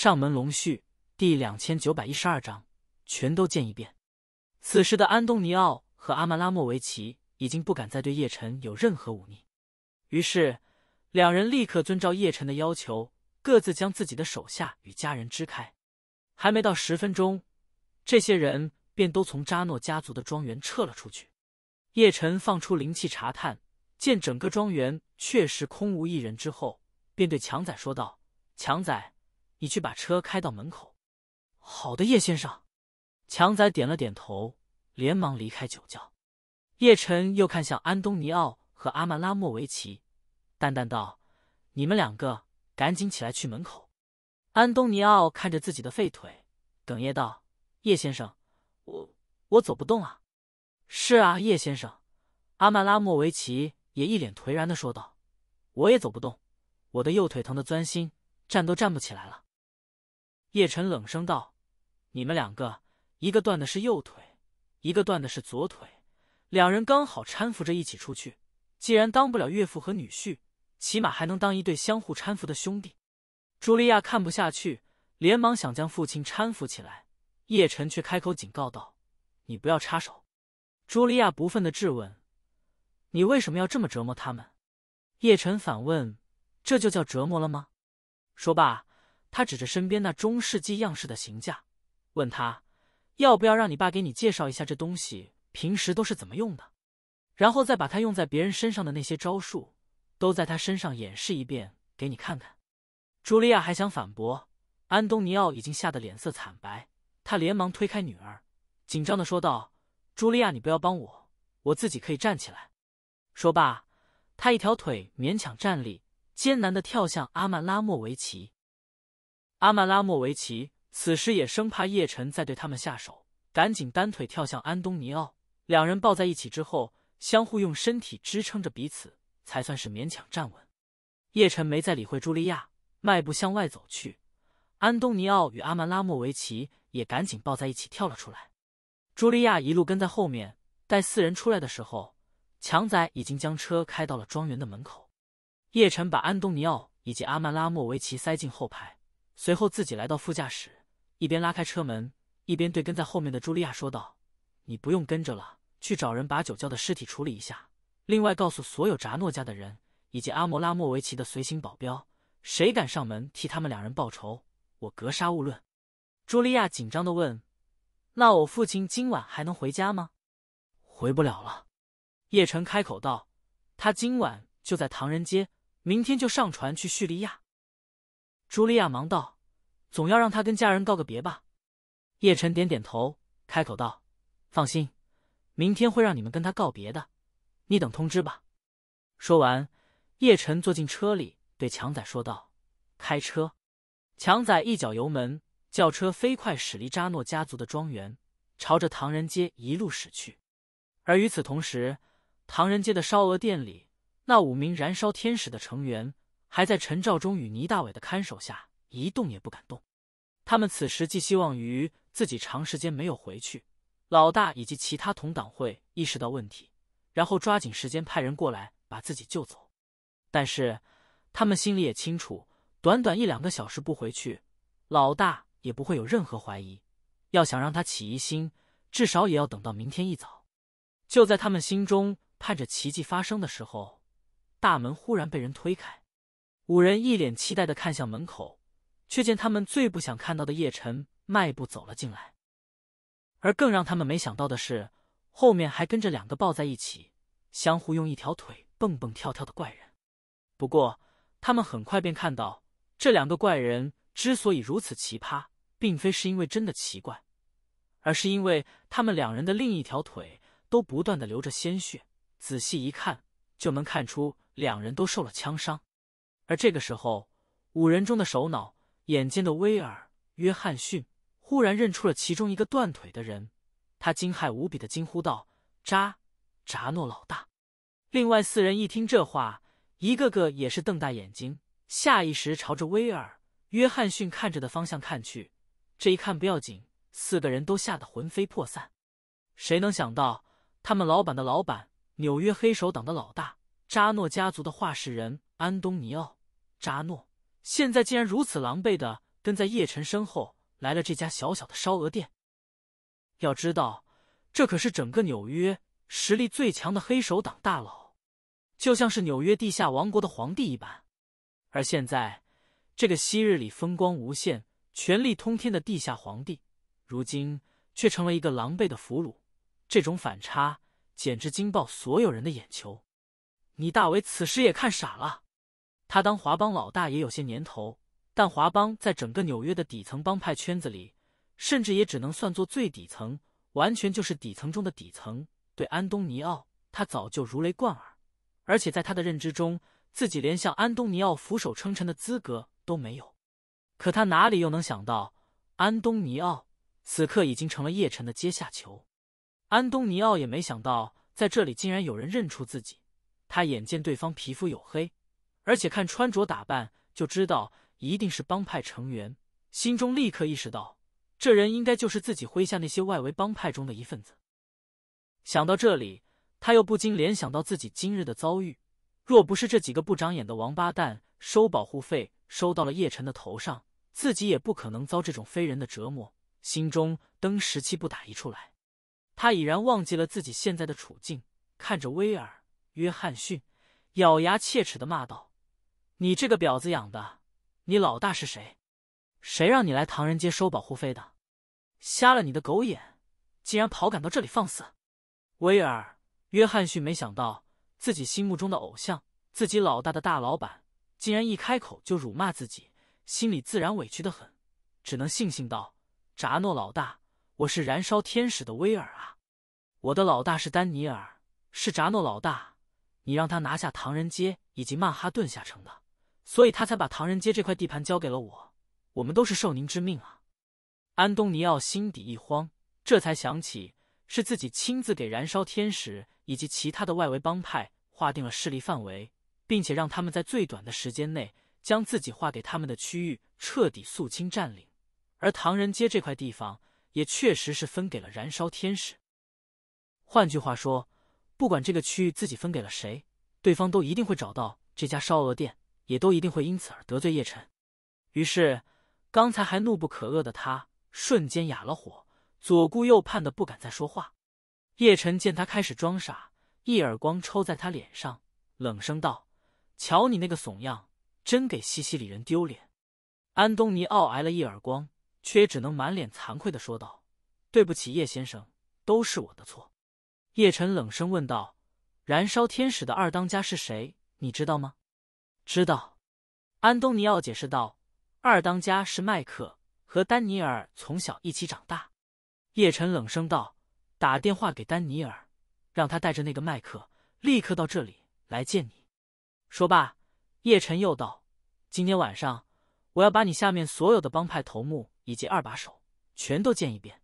上门龙婿第两千九百一十二章，全都见一遍。此时的安东尼奥和阿曼拉莫维奇已经不敢再对叶辰有任何忤逆，于是两人立刻遵照叶晨的要求，各自将自己的手下与家人支开。还没到十分钟，这些人便都从扎诺家族的庄园撤了出去。叶晨放出灵气查探，见整个庄园确实空无一人之后，便对强仔说道：“强仔。”你去把车开到门口。好的，叶先生。强仔点了点头，连忙离开酒窖。叶晨又看向安东尼奥和阿曼拉莫维奇，淡淡道：“你们两个赶紧起来去门口。”安东尼奥看着自己的废腿，哽咽道：“叶先生，我我走不动啊。”“是啊，叶先生。”阿曼拉莫维奇也一脸颓然的说道：“我也走不动，我的右腿疼的钻心，站都站不起来了。”叶辰冷声道：“你们两个，一个断的是右腿，一个断的是左腿，两人刚好搀扶着一起出去。既然当不了岳父和女婿，起码还能当一对相互搀扶的兄弟。”朱莉亚看不下去，连忙想将父亲搀扶起来，叶辰却开口警告道：“你不要插手。”朱莉亚不忿的质问：“你为什么要这么折磨他们？”叶辰反问：“这就叫折磨了吗？”说罢。他指着身边那中世纪样式的刑架，问他：“要不要让你爸给你介绍一下这东西平时都是怎么用的？然后再把他用在别人身上的那些招数，都在他身上演示一遍，给你看看。”朱莉亚还想反驳，安东尼奥已经吓得脸色惨白，他连忙推开女儿，紧张的说道：“朱莉亚，你不要帮我，我自己可以站起来。”说罢，他一条腿勉强站立，艰难的跳向阿曼拉莫维奇。阿曼拉莫维奇此时也生怕叶晨再对他们下手，赶紧单腿跳向安东尼奥，两人抱在一起之后，相互用身体支撑着彼此，才算是勉强站稳。叶晨没再理会茱莉亚，迈步向外走去。安东尼奥与阿曼拉莫维奇也赶紧抱在一起跳了出来。茱莉亚一路跟在后面。待四人出来的时候，强仔已经将车开到了庄园的门口。叶晨把安东尼奥以及阿曼拉莫维奇塞进后排。随后自己来到副驾驶，一边拉开车门，一边对跟在后面的茱莉亚说道：“你不用跟着了，去找人把酒窖的尸体处理一下。另外，告诉所有扎诺家的人以及阿莫拉莫维奇的随行保镖，谁敢上门替他们两人报仇，我格杀勿论。”茱莉亚紧张地问：“那我父亲今晚还能回家吗？”“回不了了。”叶晨开口道：“他今晚就在唐人街，明天就上船去叙利亚。”茱莉亚忙道：“总要让他跟家人告个别吧。”叶晨点点头，开口道：“放心，明天会让你们跟他告别的，你等通知吧。”说完，叶晨坐进车里，对强仔说道：“开车。”强仔一脚油门，轿车飞快驶离扎诺家族的庄园，朝着唐人街一路驶去。而与此同时，唐人街的烧鹅店里，那五名燃烧天使的成员。还在陈兆忠与倪大伟的看守下，一动也不敢动。他们此时寄希望于自己长时间没有回去，老大以及其他同党会意识到问题，然后抓紧时间派人过来把自己救走。但是他们心里也清楚，短短一两个小时不回去，老大也不会有任何怀疑。要想让他起疑心，至少也要等到明天一早。就在他们心中盼着奇迹发生的时候，大门忽然被人推开。五人一脸期待的看向门口，却见他们最不想看到的叶晨迈步走了进来，而更让他们没想到的是，后面还跟着两个抱在一起、相互用一条腿蹦蹦跳跳的怪人。不过，他们很快便看到，这两个怪人之所以如此奇葩，并非是因为真的奇怪，而是因为他们两人的另一条腿都不断的流着鲜血，仔细一看就能看出两人都受了枪伤。而这个时候，五人中的首脑、眼尖的威尔·约翰逊忽然认出了其中一个断腿的人，他惊骇无比的惊呼道：“扎扎诺老大！”另外四人一听这话，一个个也是瞪大眼睛，下意识朝着威尔·约翰逊看着的方向看去。这一看不要紧，四个人都吓得魂飞魄散。谁能想到，他们老板的老板，纽约黑手党的老大扎诺家族的画事人安东尼奥？扎诺现在竟然如此狼狈的跟在叶晨身后，来了这家小小的烧鹅店。要知道，这可是整个纽约实力最强的黑手党大佬，就像是纽约地下王国的皇帝一般。而现在，这个昔日里风光无限、权力通天的地下皇帝，如今却成了一个狼狈的俘虏。这种反差简直惊爆所有人的眼球。你大为此时也看傻了。他当华帮老大也有些年头，但华帮在整个纽约的底层帮派圈子里，甚至也只能算作最底层，完全就是底层中的底层。对安东尼奥，他早就如雷贯耳，而且在他的认知中，自己连向安东尼奥俯首称臣的资格都没有。可他哪里又能想到，安东尼奥此刻已经成了叶辰的阶下囚？安东尼奥也没想到，在这里竟然有人认出自己。他眼见对方皮肤黝黑。而且看穿着打扮就知道一定是帮派成员，心中立刻意识到这人应该就是自己麾下那些外围帮派中的一份子。想到这里，他又不禁联想到自己今日的遭遇，若不是这几个不长眼的王八蛋收保护费收到了叶辰的头上，自己也不可能遭这种非人的折磨。心中登时气不打一处来，他已然忘记了自己现在的处境，看着威尔·约翰逊，咬牙切齿的骂道。你这个婊子养的！你老大是谁？谁让你来唐人街收保护费的？瞎了你的狗眼，竟然跑赶到这里放肆！威尔·约翰逊没想到自己心目中的偶像、自己老大的大老板，竟然一开口就辱骂自己，心里自然委屈的很，只能悻悻道：“扎诺老大，我是燃烧天使的威尔啊，我的老大是丹尼尔，是扎诺老大，你让他拿下唐人街以及曼哈顿下城的。”所以他才把唐人街这块地盘交给了我。我们都是受您之命啊！安东尼奥心底一慌，这才想起是自己亲自给燃烧天使以及其他的外围帮派划定了势力范围，并且让他们在最短的时间内将自己划给他们的区域彻底肃清占领。而唐人街这块地方也确实是分给了燃烧天使。换句话说，不管这个区域自己分给了谁，对方都一定会找到这家烧鹅店。也都一定会因此而得罪叶辰。于是刚才还怒不可遏的他瞬间哑了火，左顾右盼的不敢再说话。叶辰见他开始装傻，一耳光抽在他脸上，冷声道：“瞧你那个怂样，真给西西里人丢脸。”安东尼奥挨了一耳光，却也只能满脸惭愧的说道：“对不起，叶先生，都是我的错。”叶辰冷声问道：“燃烧天使的二当家是谁？你知道吗？”知道，安东尼奥解释道：“二当家是麦克和丹尼尔，从小一起长大。”叶晨冷声道：“打电话给丹尼尔，让他带着那个麦克，立刻到这里来见你。”说罢，叶晨又道：“今天晚上，我要把你下面所有的帮派头目以及二把手，全都见一遍。”